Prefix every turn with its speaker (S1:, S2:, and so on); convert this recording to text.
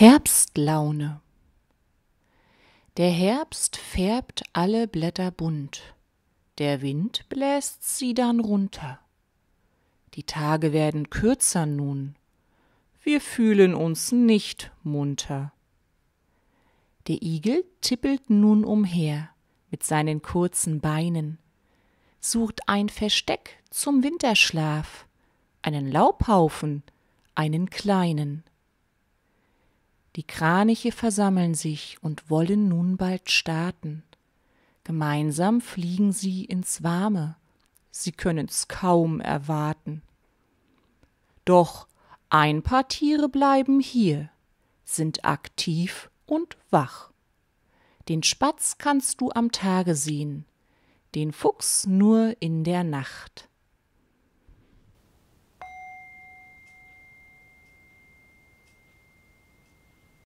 S1: Herbstlaune Der Herbst färbt alle Blätter bunt, der Wind bläst sie dann runter. Die Tage werden kürzer nun, wir fühlen uns nicht munter. Der Igel tippelt nun umher mit seinen kurzen Beinen, sucht ein Versteck zum Winterschlaf, einen Laubhaufen, einen kleinen. Die Kraniche versammeln sich und wollen nun bald starten. Gemeinsam fliegen sie ins Warme. Sie können's kaum erwarten. Doch ein paar Tiere bleiben hier, sind aktiv und wach. Den Spatz kannst du am Tage sehen, den Fuchs nur in der Nacht.